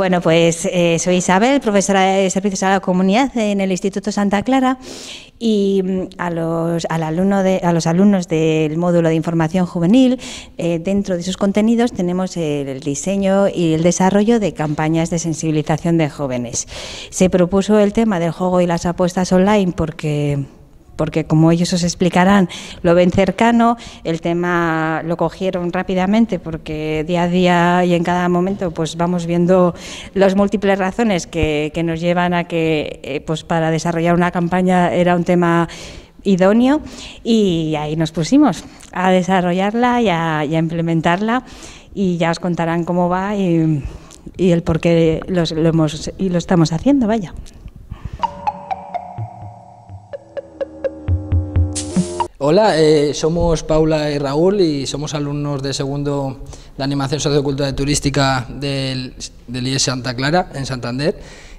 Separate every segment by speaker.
Speaker 1: Bueno, pues eh, soy Isabel, profesora de servicios a la comunidad en el Instituto Santa Clara y mm, a los, al de, a los alumnos del módulo de información juvenil, eh, dentro de sus contenidos tenemos el, diseño y el desarrollo de campañas de sensibilización de jóvenes. Se propuso el tema del juego y las apuestas online porque porque como ellos os explicarán, lo ven cercano, el tema lo cogieron rápidamente porque día a día y en cada momento pues vamos viendo las múltiples razones que, nos llevan a que eh, pues para desarrollar una campaña era un tema idóneo y ahí nos pusimos a desarrollarla y a, implementarla y ya os contarán cómo va y, el por qué lo, hemos, y lo estamos haciendo, vaya. Hola,
Speaker 2: eh, somos Paula y Raúl y somos alumnos de segundo de Animación Sociocultural y Turística del, IES Santa Clara, en Santander.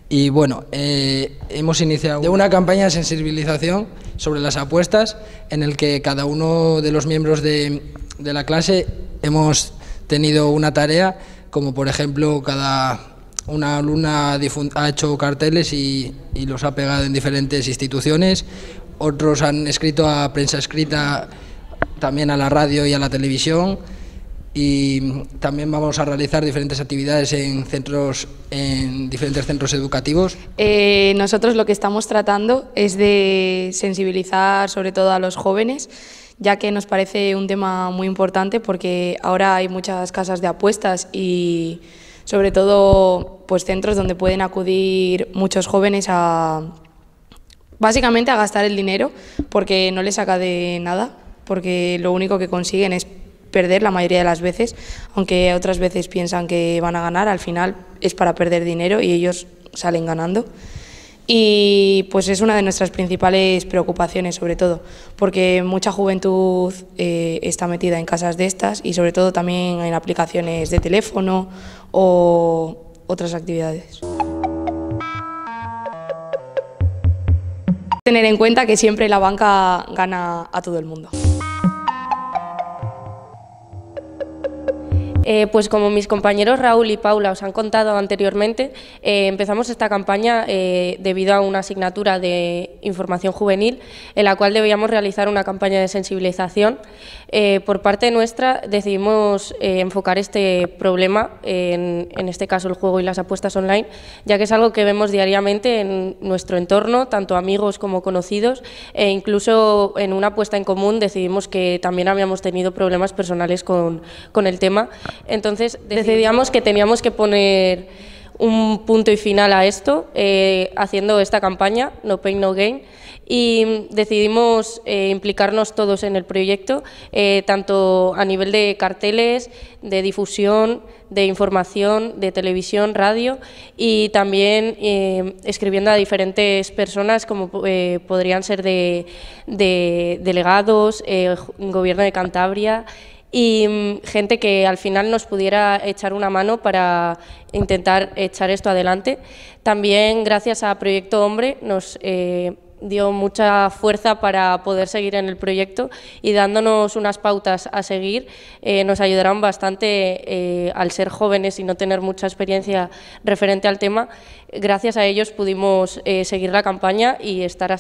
Speaker 2: Y bueno, eh, hemos iniciado una campaña de sensibilización sobre las apuestas en el que cada uno de los miembros de, la clase hemos tenido una tarea, como por ejemplo cada una alumna ha hecho carteles y, y, los ha pegado en diferentes instituciones otros han escrito a prensa escrita, también a la radio y a la televisión y también vamos a realizar diferentes actividades en centros en diferentes centros educativos. Eh, nosotros lo que estamos tratando es de sensibilizar sobre todo a los jóvenes, ya que nos parece un tema muy importante porque ahora hay muchas casas de apuestas y sobre todo pues centros donde pueden acudir muchos jóvenes a básicamente a gastar el dinero porque no les saca de nada, porque lo único que consiguen es perder la mayoría de las veces, aunque otras veces piensan que van a ganar, al final es para perder dinero y ellos salen ganando. Y pues es una de nuestras principales preocupaciones, sobre todo, porque mucha juventud eh, está metida en casas de estas y sobre todo también en aplicaciones de teléfono o otras actividades. Tener en cuenta que siempre la banca gana a todo el mundo. Eh, pues como mis
Speaker 3: compañeros Raúl y Paula os han contado anteriormente, eh, empezamos esta campaña eh, debido a una asignatura de información juvenil en la cual debíamos realizar una campaña de sensibilización. por parte nuestra decidimos enfocar este problema, en, este caso el juego y las apuestas online, ya que es algo que vemos diariamente en nuestro entorno, tanto amigos como conocidos, e incluso en una apuesta en común decidimos que también habíamos tenido problemas personales con, con el tema entonces decidíamos que teníamos que poner un punto y final a esto, eh, haciendo esta campaña, No Pain No Gain, y decidimos eh, implicarnos todos en el proyecto, eh, tanto a nivel de carteles, de difusión, de información, de televisión, radio, y también escribiendo a diferentes personas, como podrían ser de delegados, gobierno de Cantabria, y mm, gente que al final nos pudiera echar una mano para intentar echar esto adelante. También gracias a Proyecto Hombre nos eh, dio mucha fuerza para poder seguir en el proyecto y dándonos unas pautas a seguir eh, nos ayudaron bastante eh, al ser jóvenes y no tener mucha experiencia referente al tema. Gracias a ellos pudimos seguir la campaña y estar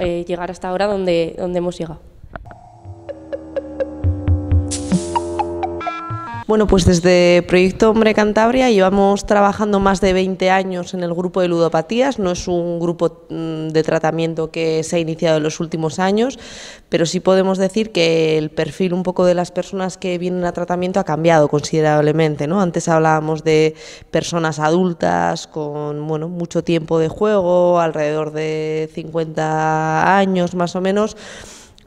Speaker 3: llegar hasta ahora donde, donde hemos llegado.
Speaker 4: Bueno, pues desde Proyecto Hombre Cantabria llevamos trabajando más de 20 años en el grupo de ludopatías, no es un grupo mm, de tratamiento que se ha iniciado en los últimos años, pero sí podemos decir que el perfil un poco de las personas que vienen a tratamiento ha cambiado considerablemente, ¿no? Antes hablábamos de personas adultas con, bueno, mucho tiempo de juego, alrededor de 50 años más o menos,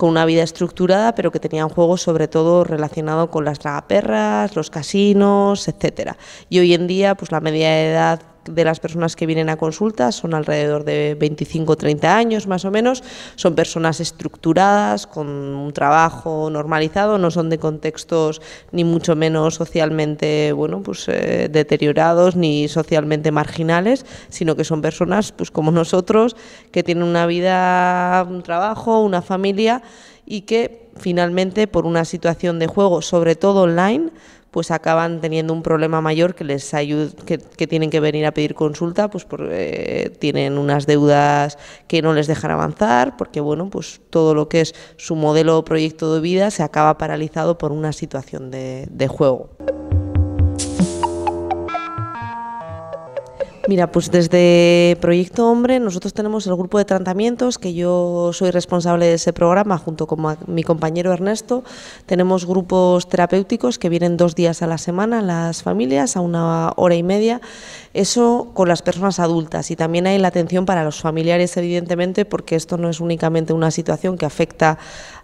Speaker 4: con una vida estructurada, pero que tenían juegos sobre todo relacionado con las tragaperras, los casinos, etcétera. Y hoy en día, pues la media edad de las personas que vienen a consulta son alrededor de 25 o 30 años más o menos, son personas estructuradas, con un trabajo normalizado, no son de contextos ni mucho menos socialmente bueno, pues, eh, deteriorados ni socialmente marginales, sino que son personas pues, como nosotros que tienen una vida, un trabajo, una familia y que finalmente por una situación de juego, sobre todo online, pues acaban teniendo un problema mayor que les que, tienen que venir a pedir consulta, pues porque eh, tienen unas deudas que no les dejan avanzar, porque bueno, pues todo lo que es su modelo o proyecto de vida se acaba paralizado por una situación de juego. Mira, pues desde Proyecto Hombre nosotros tenemos el grupo de tratamientos, que yo soy responsable de ese programa junto con mi compañero Ernesto. Tenemos grupos terapéuticos que vienen dos días a la semana las familias, a una hora y media. Eso con las personas adultas y también hay la atención para los familiares, evidentemente, porque esto no es únicamente una situación que afecta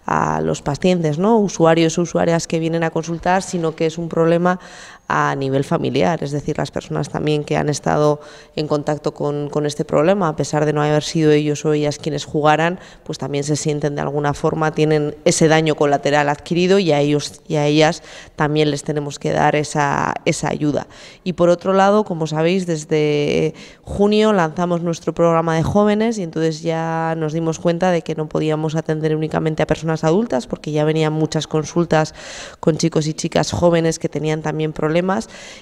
Speaker 4: a los pacientes, ¿no? usuarios o usuarias que vienen a consultar, sino que es un problema a nivel familiar, es decir, las personas también que han estado en contacto con, este problema, a pesar de no haber sido ellos o ellas quienes jugaran, pues también se sienten de alguna forma, tienen ese daño colateral adquirido y a ellos y a ellas también les tenemos que dar esa, esa ayuda. Y por otro lado, como sabéis, desde junio lanzamos nuestro programa de jóvenes y entonces ya nos dimos cuenta de que no podíamos atender únicamente a personas adultas porque ya venían muchas consultas con chicos y chicas jóvenes que tenían también problemas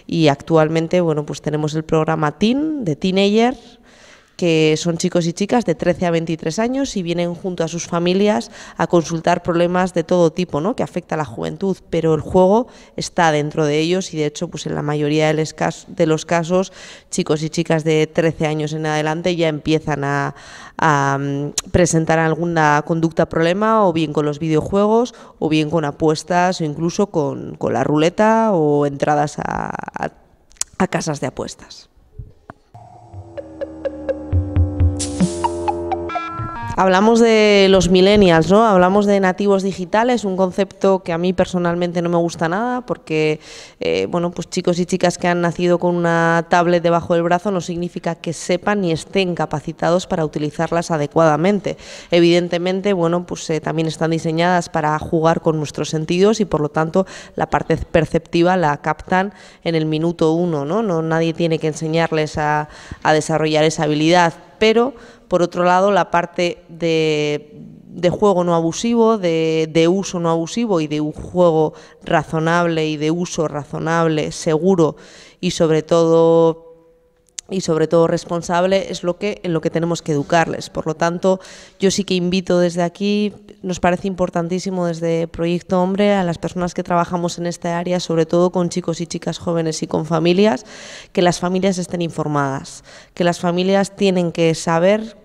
Speaker 4: y actualmente bueno, pues tenemos el programa Teen de Teenager que son chicos y chicas de 13 a 23 años y vienen junto a sus familias a consultar problemas de todo tipo, ¿no? que afecta a la juventud, pero el juego está dentro de ellos y de hecho pues en la mayoría de los casos chicos y chicas de 13 años en adelante ya empiezan a, mm, presentar alguna conducta problema o bien con los videojuegos o bien con apuestas o incluso con, la ruleta o entradas a casas de apuestas. Hablamos de los millennials, ¿no? Hablamos de nativos digitales, un concepto que a mí personalmente no me gusta nada porque, eh, bueno, pues chicos y chicas que han nacido con una tablet debajo del brazo no significa que sepan ni estén capacitados para utilizarlas adecuadamente. Evidentemente, bueno, pues eh, también están diseñadas para jugar con nuestros sentidos y por lo tanto la parte perceptiva la captan en el minuto uno, ¿no? nadie tiene que enseñarles a desarrollar esa habilidad pero por otro lado la parte de, juego no abusivo, de, de, uso no abusivo y de un juego razonable y de uso razonable, seguro y sobre todo y sobre todo responsable es lo que en lo que tenemos que educarles. Por lo tanto, yo sí que invito desde aquí, nos parece importantísimo desde Proyecto Hombre a las personas que trabajamos en esta área, sobre todo con chicos y chicas jóvenes y con familias, que las familias estén informadas, que las familias tienen que saber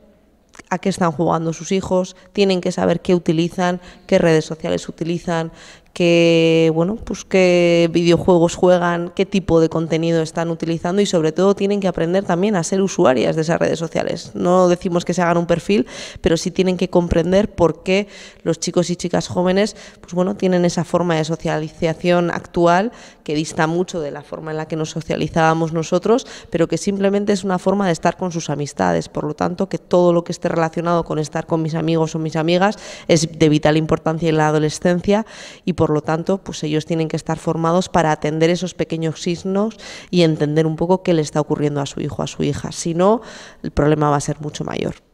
Speaker 4: a qué están jugando sus hijos, tienen que saber qué utilizan, qué redes sociales utilizan, que bueno, pues qué videojuegos juegan, qué tipo de contenido están utilizando y sobre todo tienen que aprender también a ser usuarias de esas redes sociales. No decimos que se hagan un perfil, pero sí tienen que comprender por qué los chicos y chicas jóvenes pues bueno, tienen esa forma de socialización actual que dista mucho de la forma en la que nos socializábamos nosotros, pero que simplemente es una forma de estar con sus amistades, por lo tanto que todo lo que esté relacionado con estar con mis amigos o mis amigas es de vital importancia en la adolescencia y por lo tanto, pues ellos tienen que estar formados para atender esos pequeños signos y entender un poco qué le está ocurriendo a su hijo, a su hija. Si no, el problema va a ser mucho mayor.